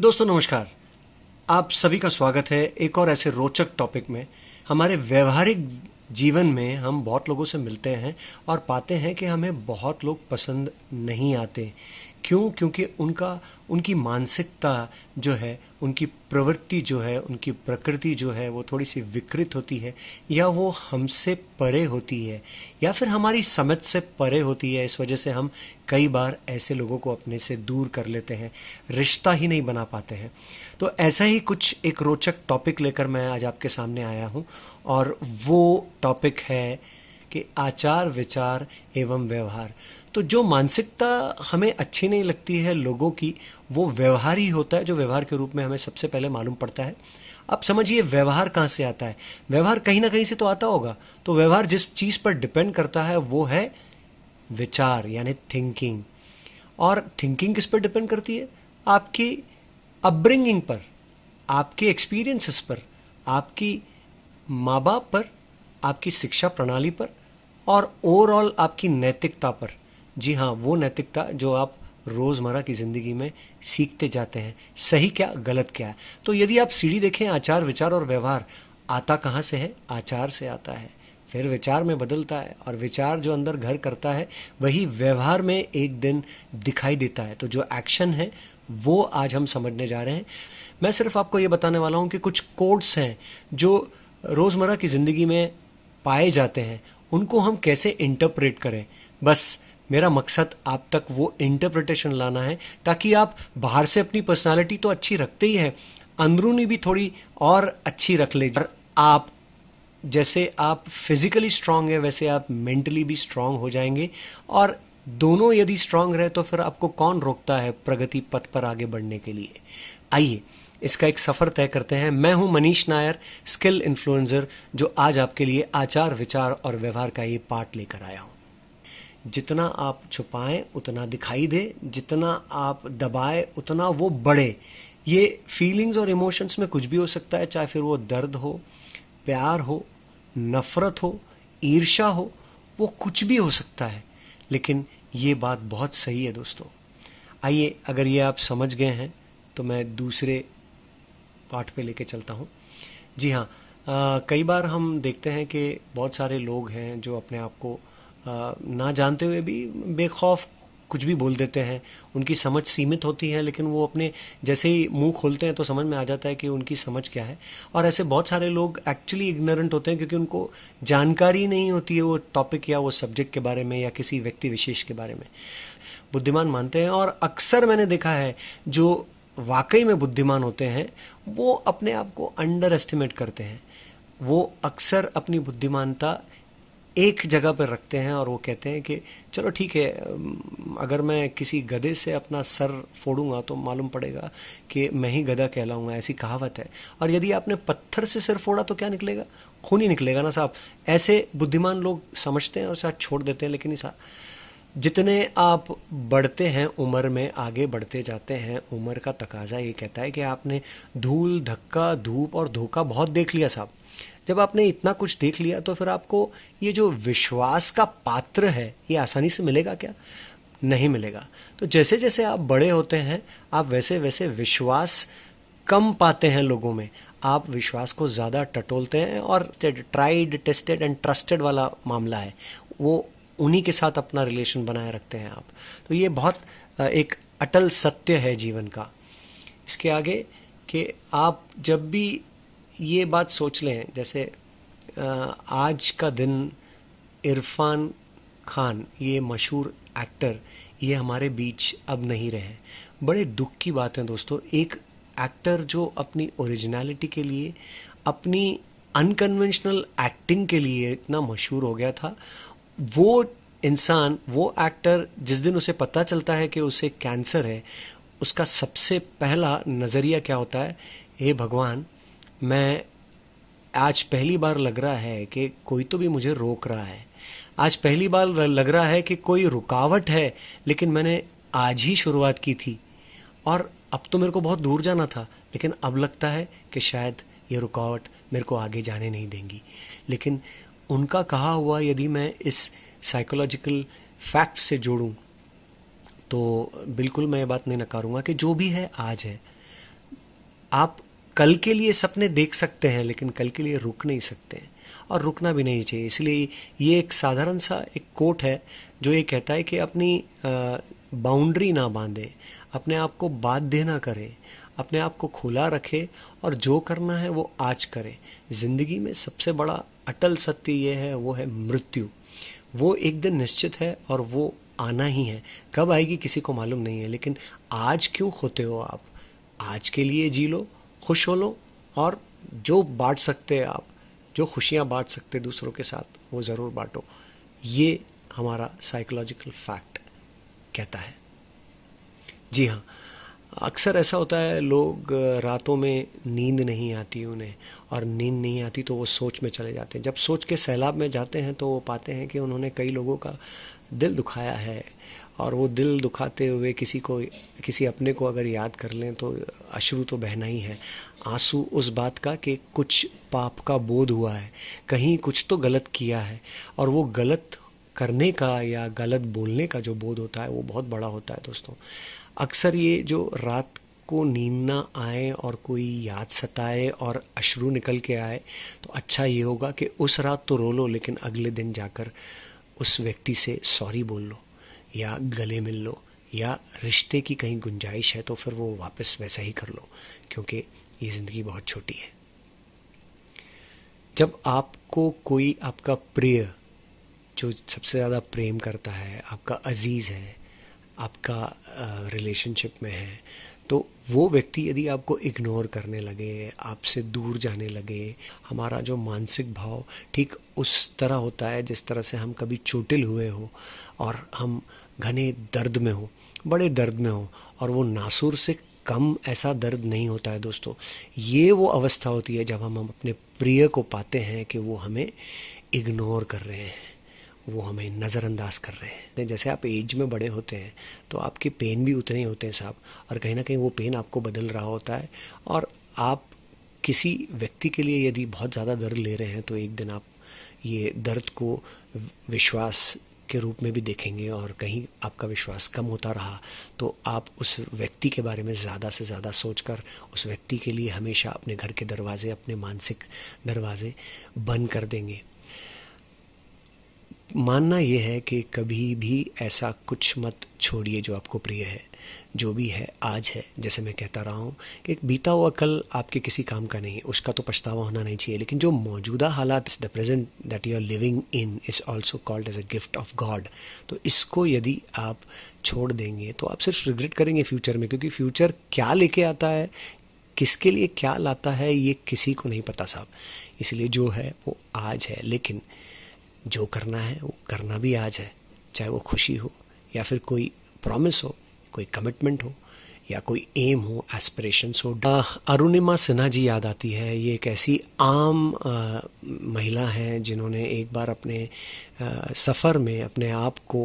दोस्तों नमस्कार आप सभी का स्वागत है एक और ऐसे रोचक टॉपिक में हमारे व्यवहारिक जीवन में हम बहुत लोगों से मिलते हैं और पाते हैं कि हमें बहुत लोग पसंद नहीं आते क्यों क्योंकि उनका उनकी मानसिकता जो है उनकी प्रवृत्ति जो है उनकी प्रकृति जो है वो थोड़ी सी विकृत होती है या वो हमसे परे होती है या फिर हमारी समझ से परे होती है इस वजह से हम कई बार ऐसे लोगों को अपने से दूर कर लेते हैं रिश्ता ही नहीं बना पाते हैं तो ऐसा ही कुछ एक रोचक टॉपिक लेकर मैं आज आपके सामने आया हूँ और वो टॉपिक है कि आचार विचार एवं व्यवहार तो जो मानसिकता हमें अच्छी नहीं लगती है लोगों की वो व्यवहार ही होता है जो व्यवहार के रूप में हमें सबसे पहले मालूम पड़ता है अब समझिए व्यवहार कहाँ से आता है व्यवहार कहीं ना कहीं से तो आता होगा तो व्यवहार जिस चीज़ पर डिपेंड करता है वो है विचार यानी थिंकिंग और थिंकिंग किस पर डिपेंड करती है आपकी अपब्रिंगिंग पर आपके एक्सपीरियंसेस पर आपकी माँ बाप पर आपकी शिक्षा प्रणाली पर और ओवरऑल आपकी नैतिकता पर जी हाँ वो नैतिकता जो आप रोज़मर्रा की ज़िंदगी में सीखते जाते हैं सही क्या गलत क्या है तो यदि आप सीढ़ी देखें आचार विचार और व्यवहार आता कहाँ से है आचार से आता है फिर विचार में बदलता है और विचार जो अंदर घर करता है वही व्यवहार में एक दिन दिखाई देता है तो जो एक्शन है वो आज हम समझने जा रहे हैं मैं सिर्फ आपको ये बताने वाला हूँ कि कुछ कोड्स हैं जो रोज़मर्रा की ज़िंदगी में पाए जाते हैं उनको हम कैसे इंटरप्रेट करें बस मेरा मकसद आप तक वो इंटरप्रिटेशन लाना है ताकि आप बाहर से अपनी पर्सनालिटी तो अच्छी रखते ही हैं अंदरूनी भी थोड़ी और अच्छी रख ले आप जैसे आप फिजिकली स्ट्रांग है वैसे आप मेंटली भी स्ट्रांग हो जाएंगे और दोनों यदि स्ट्रांग रहे तो फिर आपको कौन रोकता है प्रगति पथ पर आगे बढ़ने के लिए आइए इसका एक सफर तय करते हैं मैं हूं मनीष नायर स्किल इन्फ्लुएंसर जो आज आपके लिए आचार विचार और व्यवहार का ये पार्ट लेकर आया हूं जितना आप छुपाएं उतना दिखाई दे जितना आप दबाए उतना वो बढ़े ये फीलिंग्स और इमोशंस में कुछ भी हो सकता है चाहे फिर वो दर्द हो प्यार हो नफ़रत हो ईर्षा हो वो कुछ भी हो सकता है लेकिन ये बात बहुत सही है दोस्तों आइए अगर ये आप समझ गए हैं तो मैं दूसरे पार्ट पे लेके चलता हूँ जी हाँ कई बार हम देखते हैं कि बहुत सारे लोग हैं जो अपने आप को ना जानते हुए भी बेखौफ कुछ भी बोल देते हैं उनकी समझ सीमित होती है लेकिन वो अपने जैसे ही मुंह खोलते हैं तो समझ में आ जाता है कि उनकी समझ क्या है और ऐसे बहुत सारे लोग एक्चुअली इग्नोरेंट होते हैं क्योंकि उनको जानकारी नहीं होती है वो टॉपिक या वो सब्जेक्ट के बारे में या किसी व्यक्ति विशेष के बारे में बुद्धिमान मानते हैं और अक्सर मैंने देखा है जो वाकई में बुद्धिमान होते हैं वो अपने आप को अंडर एस्टिमेट करते हैं वो अक्सर अपनी बुद्धिमानता एक जगह पर रखते हैं और वो कहते हैं कि चलो ठीक है अगर मैं किसी गधे से अपना सर फोड़ूंगा तो मालूम पड़ेगा कि मैं ही गधा कहलाऊंगा ऐसी कहावत है और यदि आपने पत्थर से सिर फोड़ा तो क्या निकलेगा खून ही निकलेगा ना साहब ऐसे बुद्धिमान लोग समझते हैं और साथ छोड़ देते हैं लेकिन साहब जितने आप बढ़ते हैं उम्र में आगे बढ़ते जाते हैं उम्र का तकाजा ये कहता है कि आपने धूल धक्का धूप और धोखा बहुत देख लिया साहब जब आपने इतना कुछ देख लिया तो फिर आपको ये जो विश्वास का पात्र है ये आसानी से मिलेगा क्या नहीं मिलेगा तो जैसे जैसे आप बड़े होते हैं आप वैसे वैसे विश्वास कम पाते हैं लोगों में आप विश्वास को ज़्यादा टटोलते हैं और ट्राइड टेस्टेड एंड ट्रस्टेड वाला मामला है वो उन्हीं के साथ अपना रिलेशन बनाए रखते हैं आप तो ये बहुत एक अटल सत्य है जीवन का इसके आगे कि आप जब भी ये बात सोच लें जैसे आज का दिन इरफान खान ये मशहूर एक्टर ये हमारे बीच अब नहीं रहे बड़े दुख की बात है दोस्तों एक एक्टर जो अपनी ओरिजिनलिटी के लिए अपनी अनकन्वेंशनल एक्टिंग के लिए इतना मशहूर हो गया था वो इंसान वो एक्टर जिस दिन उसे पता चलता है कि उसे कैंसर है उसका सबसे पहला नज़रिया क्या होता है हे भगवान मैं आज पहली बार लग रहा है कि कोई तो भी मुझे रोक रहा है आज पहली बार लग रहा है कि कोई रुकावट है लेकिन मैंने आज ही शुरुआत की थी और अब तो मेरे को बहुत दूर जाना था लेकिन अब लगता है कि शायद ये रुकावट मेरे को आगे जाने नहीं देंगी लेकिन उनका कहा हुआ यदि मैं इस साइकोलॉजिकल फैक्ट से जोड़ूं तो बिल्कुल मैं ये बात नहीं नकारूंगा कि जो भी है आज है आप कल के लिए सपने देख सकते हैं लेकिन कल के लिए रुक नहीं सकते हैं और रुकना भी नहीं चाहिए इसलिए ये एक साधारण सा एक कोट है जो ये कहता है कि अपनी बाउंड्री ना बांधे अपने आप को बाध्य ना करें अपने आप को खुला रखे और जो करना है वो आज करें जिंदगी में सबसे बड़ा अटल सत्य ये है वो है मृत्यु वो एक दिन निश्चित है और वो आना ही है कब आएगी किसी को मालूम नहीं है लेकिन आज क्यों होते हो आप आज के लिए जी लो खुश हो लो और जो बांट सकते हैं आप जो खुशियाँ बांट सकते दूसरों के साथ वो ज़रूर बांटो ये हमारा साइकोलॉजिकल फैक्ट कहता है जी हाँ अक्सर ऐसा होता है लोग रातों में नींद नहीं आती उन्हें और नींद नहीं आती तो वो सोच में चले जाते हैं जब सोच के सैलाब में जाते हैं तो वो पाते हैं कि उन्होंने कई लोगों का दिल दुखाया है और वो दिल दुखाते हुए किसी को किसी अपने को अगर याद कर लें तो अश्रु तो बहना ही है आंसू उस बात का कि कुछ पाप का बोध हुआ है कहीं कुछ तो गलत किया है और वो गलत करने का या गलत बोलने का जो बोध होता है वो बहुत बड़ा होता है दोस्तों अक्सर ये जो रात को नींद ना आए और कोई याद सताए और अश्रु निकल के आए तो अच्छा ये होगा कि उस रात तो रो लो लेकिन अगले दिन जाकर उस व्यक्ति से सॉरी बोल लो या गले मिल लो या रिश्ते की कहीं गुंजाइश है तो फिर वो वापस वैसा ही कर लो क्योंकि ये ज़िंदगी बहुत छोटी है जब आपको कोई आपका प्रिय जो सबसे ज़्यादा प्रेम करता है आपका अजीज़ है आपका रिलेशनशिप में है तो वो व्यक्ति यदि आपको इग्नोर करने लगे आपसे दूर जाने लगे हमारा जो मानसिक भाव ठीक उस तरह होता है जिस तरह से हम कभी चोटिल हुए हो और हम घने दर्द में हो बड़े दर्द में हो और वो नासुर से कम ऐसा दर्द नहीं होता है दोस्तों ये वो अवस्था होती है जब हम अपने प्रिय को पाते हैं कि वो हमें इग्नोर कर रहे हैं वो हमें नज़रअंदाज कर रहे हैं जैसे आप एज में बड़े होते हैं तो आपके पेन भी उतने ही होते हैं साहब और कहीं ना कहीं वो पेन आपको बदल रहा होता है और आप किसी व्यक्ति के लिए यदि बहुत ज़्यादा दर्द ले रहे हैं तो एक दिन आप ये दर्द को विश्वास के रूप में भी देखेंगे और कहीं आपका विश्वास कम होता रहा तो आप उस व्यक्ति के बारे में ज़्यादा से ज़्यादा सोचकर उस व्यक्ति के लिए हमेशा अपने घर के दरवाजे अपने मानसिक दरवाजे बंद कर देंगे मानना यह है कि कभी भी ऐसा कुछ मत छोड़िए जो आपको प्रिय है जो भी है आज है जैसे मैं कहता रहा हूँ कि बीता हुआ कल आपके किसी काम का नहीं है उसका तो पछतावा होना नहीं चाहिए लेकिन जो मौजूदा हालात the present that you are living in is also called as a gift of God तो इसको यदि आप छोड़ देंगे तो आप सिर्फ रिग्रेट करेंगे फ्यूचर में क्योंकि फ्यूचर क्या लेके आता है किसके लिए क्या लाता है ये किसी को नहीं पता साहब इसलिए जो है वो आज है लेकिन जो करना है वो करना भी आज है चाहे वो खुशी हो या फिर कोई प्रॉमिस हो कोई कमिटमेंट हो या कोई एम हो एस्पिरेशंस हो अरुणिमा सिन्हा जी याद आती है ये एक ऐसी आम आ, महिला हैं जिन्होंने एक बार अपने सफ़र में अपने आप को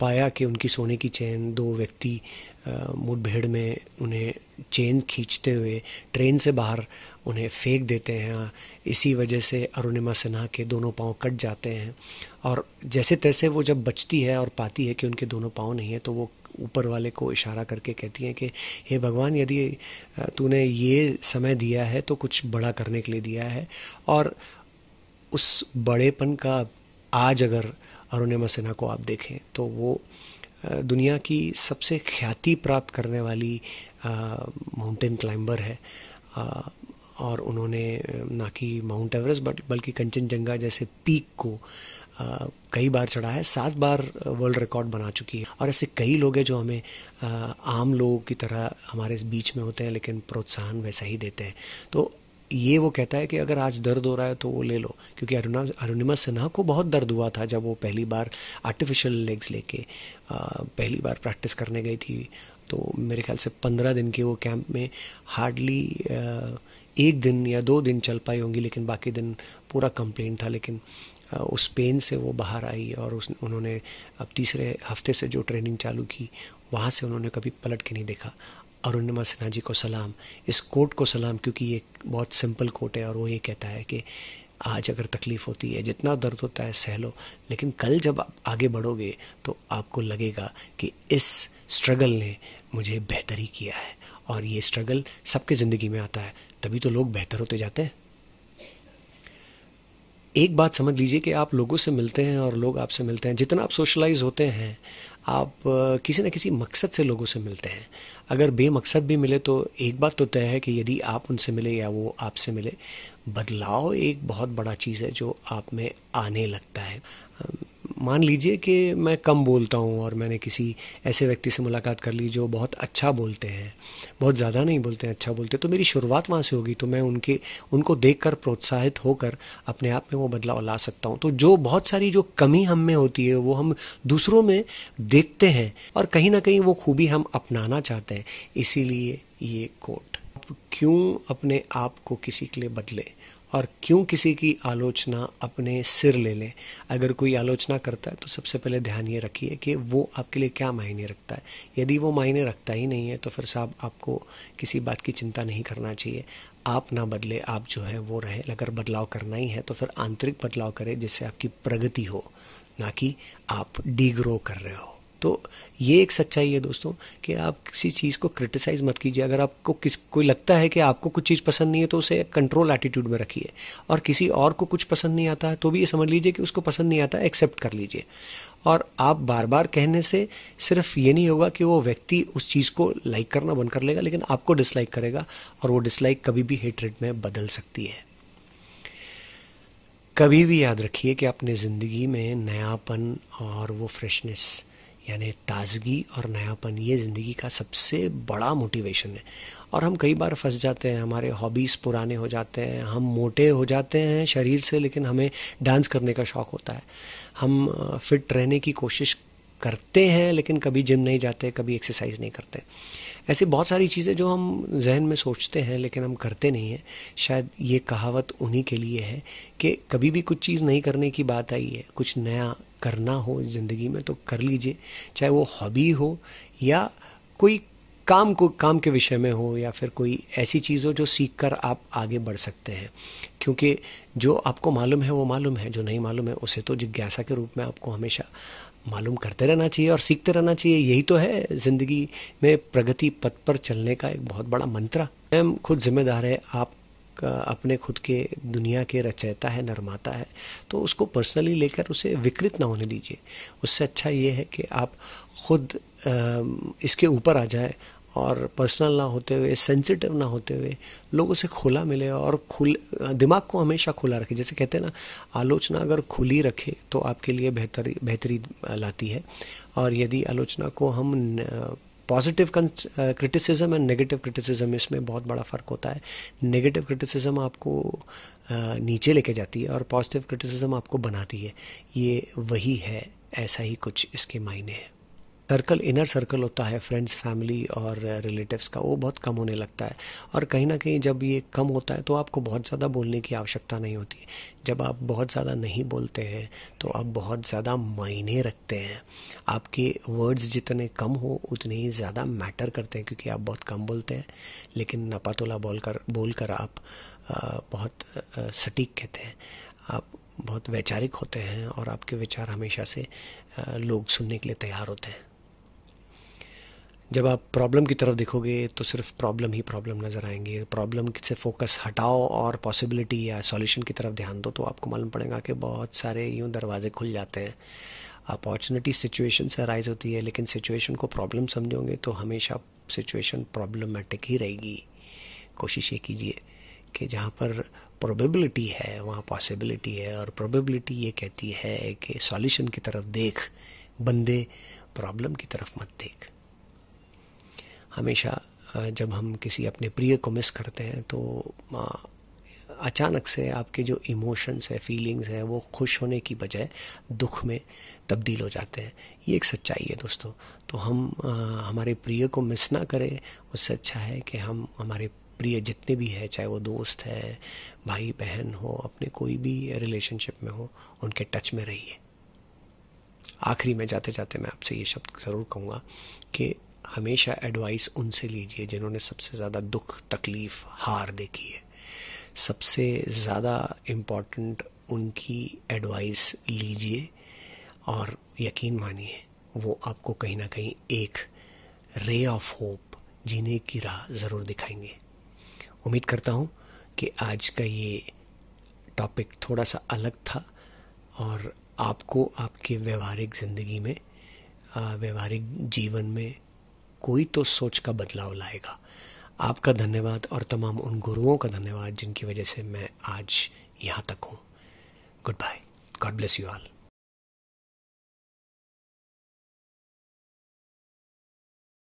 पाया कि उनकी सोने की चैन दो व्यक्ति मुठभेड़ में उन्हें चेन खींचते हुए ट्रेन से बाहर उन्हें फेंक देते हैं इसी वजह से अरुणिमा सिन्हा के दोनों पाँव कट जाते हैं और जैसे तैसे वो जब बचती है और पाती है कि उनके दोनों पाँव नहीं है तो वो ऊपर वाले को इशारा करके कहती हैं कि हे भगवान यदि तूने ये समय दिया है तो कुछ बड़ा करने के लिए दिया है और उस बड़ेपन का आज अगर अरुणिमा सिन्हा को आप देखें तो वो दुनिया की सबसे ख्याति प्राप्त करने वाली माउंटेन क्लाइंबर है और उन्होंने ना कि माउंट एवरेस्ट बट बल्कि कंचनजंगा जैसे पीक को कई बार चढ़ा है सात बार वर्ल्ड रिकॉर्ड बना चुकी है और ऐसे कई लोग हैं जो हमें आम लोगों की तरह हमारे इस बीच में होते हैं लेकिन प्रोत्साहन वैसा ही देते हैं तो ये वो कहता है कि अगर आज दर्द हो रहा है तो वो ले लो क्योंकि अरुणा अरुणिमा सिन्हा को बहुत दर्द हुआ था जब वो पहली बार आर्टिफिशियल लेग्स लेके पहली बार प्रैक्टिस करने गई थी तो मेरे ख्याल से पंद्रह दिन के वो कैंप में हार्डली एक दिन या दो दिन चल पाई होंगी लेकिन बाकी दिन पूरा कंप्लेन था लेकिन उस पेन से वो बाहर आई और उस उन्होंने अब तीसरे हफ्ते से जो ट्रेनिंग चालू की वहाँ से उन्होंने कभी पलट के नहीं देखा अरुणिमा सिन्हा जी को सलाम इस कोट को सलाम क्योंकि ये बहुत सिंपल कोट है और वो ये कहता है कि आज अगर तकलीफ़ होती है जितना दर्द होता है सह लो लेकिन कल जब आप आगे बढ़ोगे तो आपको लगेगा कि इस स्ट्रगल ने मुझे बेहतरी किया है और ये स्ट्रगल सबके ज़िंदगी में आता है तभी तो लोग बेहतर होते जाते हैं एक बात समझ लीजिए कि आप लोगों से मिलते हैं और लोग आपसे मिलते हैं जितना आप सोशलाइज होते हैं आप किसी न किसी मकसद से लोगों से मिलते हैं अगर बेमकसद भी मिले तो एक बात तो तय है कि यदि आप उनसे मिले या वो आपसे मिले बदलाव एक बहुत बड़ा चीज़ है जो आप में आने लगता है मान लीजिए कि मैं कम बोलता हूँ और मैंने किसी ऐसे व्यक्ति से मुलाकात कर ली जो बहुत अच्छा बोलते हैं बहुत ज़्यादा नहीं बोलते हैं अच्छा बोलते हैं तो मेरी शुरुआत वहाँ से होगी तो मैं उनके उनको देख कर प्रोत्साहित होकर अपने आप में वो बदलाव ला सकता हूँ तो जो बहुत सारी जो कमी हम में होती है वो हम दूसरों में देखते हैं और कहीं ना कहीं वो खूबी हम अपनाना चाहते हैं इसीलिए ये कोट क्यों अपने आप को किसी के लिए बदले और क्यों किसी की आलोचना अपने सिर ले लें अगर कोई आलोचना करता है तो सबसे पहले ध्यान ये रखिए कि वो आपके लिए क्या मायने रखता है यदि वो मायने रखता ही नहीं है तो फिर साहब आपको किसी बात की चिंता नहीं करना चाहिए आप ना बदले आप जो है वो रहे अगर बदलाव करना ही है तो फिर आंतरिक बदलाव करें जिससे आपकी प्रगति हो ना कि आप डीग्रो कर रहे हो तो ये एक सच्चाई है दोस्तों कि आप किसी चीज़ को क्रिटिसाइज़ मत कीजिए अगर आपको किस कोई लगता है कि आपको कुछ चीज़ पसंद नहीं है तो उसे कंट्रोल एटीट्यूड में रखिए और किसी और को कुछ पसंद नहीं आता है तो भी ये समझ लीजिए कि उसको पसंद नहीं आता एक्सेप्ट कर लीजिए और आप बार बार कहने से सिर्फ ये नहीं होगा कि वो व्यक्ति उस चीज़ को लाइक करना बंद कर लेगा लेकिन आपको डिसलाइक करेगा और वो डिसलाइक कभी भी हेटरेट में बदल सकती है कभी भी याद रखिए कि अपने ज़िंदगी में नयापन और वो फ्रेशनेस यानी ताजगी और नयापन ये ज़िंदगी का सबसे बड़ा मोटिवेशन है और हम कई बार फंस जाते हैं हमारे हॉबीज़ पुराने हो जाते हैं हम मोटे हो जाते हैं शरीर से लेकिन हमें डांस करने का शौक़ होता है हम फिट रहने की कोशिश करते हैं लेकिन कभी जिम नहीं जाते कभी एक्सरसाइज नहीं करते ऐसी बहुत सारी चीज़ें जो हम जहन में सोचते हैं लेकिन हम करते नहीं हैं शायद ये कहावत उन्हीं के लिए है कि कभी भी कुछ चीज़ नहीं करने की बात आई है कुछ नया करना हो ज़िंदगी में तो कर लीजिए चाहे वो हॉबी हो या कोई काम को काम के विषय में हो या फिर कोई ऐसी चीज़ हो जो सीख कर आप आगे बढ़ सकते हैं क्योंकि जो आपको मालूम है वो मालूम है जो नहीं मालूम है उसे तो जिज्ञासा के रूप में आपको हमेशा मालूम करते रहना चाहिए और सीखते रहना चाहिए यही तो है ज़िंदगी में प्रगति पथ पर चलने का एक बहुत बड़ा मंत्र स्वयं खुद जिम्मेदार है आप अपने खुद के दुनिया के रचयता है नरमाता है तो उसको पर्सनली लेकर उसे विकृत ना होने दीजिए उससे अच्छा ये है कि आप खुद इसके ऊपर आ जाए और पर्सनल ना होते हुए सेंसिटिव ना होते हुए लोगों से खुला मिले और खुल दिमाग को हमेशा खुला रखे जैसे कहते हैं ना आलोचना अगर खुली रखे तो आपके लिए बेहतरी बेहतरी लाती है और यदि आलोचना को हम positive criticism and negative criticism इसमें बहुत बड़ा फ़र्क होता है नेगेटिव क्रिटिसिज्म आपको नीचे लेके जाती है और पॉजिटिव क्रिटिसिज्म आपको बनाती है ये वही है ऐसा ही कुछ इसके मायने हैं सर्कल इनर सर्कल होता है फ्रेंड्स फैमिली और रिलेटिव्स का वो बहुत कम होने लगता है और कहीं ना कहीं जब ये कम होता है तो आपको बहुत ज़्यादा बोलने की आवश्यकता नहीं होती जब आप बहुत ज़्यादा नहीं बोलते हैं तो आप बहुत ज़्यादा मायने रखते हैं आपके वर्ड्स जितने कम हो उतने ही ज़्यादा मैटर करते हैं क्योंकि आप बहुत कम बोलते हैं लेकिन नपातोला बोल कर बोल कर आप बहुत सटीक कहते हैं आप बहुत वैचारिक होते हैं और आपके विचार हमेशा से लोग सुनने के लिए तैयार होते हैं जब आप प्रॉब्लम की तरफ देखोगे तो सिर्फ प्रॉब्लम ही प्रॉब्लम नज़र आएंगे प्रॉब्लम से फोकस हटाओ और पॉसिबिलिटी या सॉल्यूशन की तरफ ध्यान दो तो आपको मालूम पड़ेगा कि बहुत सारे यूँ दरवाजे खुल जाते हैं अपॉर्चुनिटी सिचुएशन से अराइज होती है लेकिन सिचुएशन को प्रॉब्लम समझोगे तो हमेशा सिचुएशन प्रॉब्लमेटिक ही रहेगी कोशिश ये कीजिए कि जहाँ पर प्रोबेबिलिटी है वहाँ पॉसिबिलिटी है और प्रोबेबिलिटी ये कहती है कि सॉल्यूशन की तरफ देख बंदे प्रॉब्लम की तरफ मत देख हमेशा जब हम किसी अपने प्रिय को मिस करते हैं तो अचानक से आपके जो इमोशंस है फीलिंग्स हैं वो खुश होने की बजाय दुख में तब्दील हो जाते हैं ये एक सच्चाई है दोस्तों तो हम आ, हमारे प्रिय को मिस ना करें उससे अच्छा है कि हम हमारे प्रिय जितने भी हैं चाहे वो दोस्त हैं भाई बहन हो अपने कोई भी रिलेशनशिप में हो उनके टच में रहिए आखिरी में जाते जाते मैं आपसे ये शब्द ज़रूर कहूँगा कि हमेशा एडवाइस उनसे लीजिए जिन्होंने सबसे ज़्यादा दुख तकलीफ़ हार देखी है सबसे ज़्यादा इम्पॉर्टेंट उनकी एडवाइस लीजिए और यकीन मानिए वो आपको कहीं ना कहीं एक रे ऑफ होप जीने की राह ज़रूर दिखाएंगे उम्मीद करता हूँ कि आज का ये टॉपिक थोड़ा सा अलग था और आपको आपके व्यवहारिक ज़िंदगी में व्यवहारिक जीवन में कोई तो सोच का बदलाव लाएगा आपका धन्यवाद और तमाम उन गुरुओं का धन्यवाद जिनकी वजह से मैं आज यहाँ तक हूँ good bye God bless you all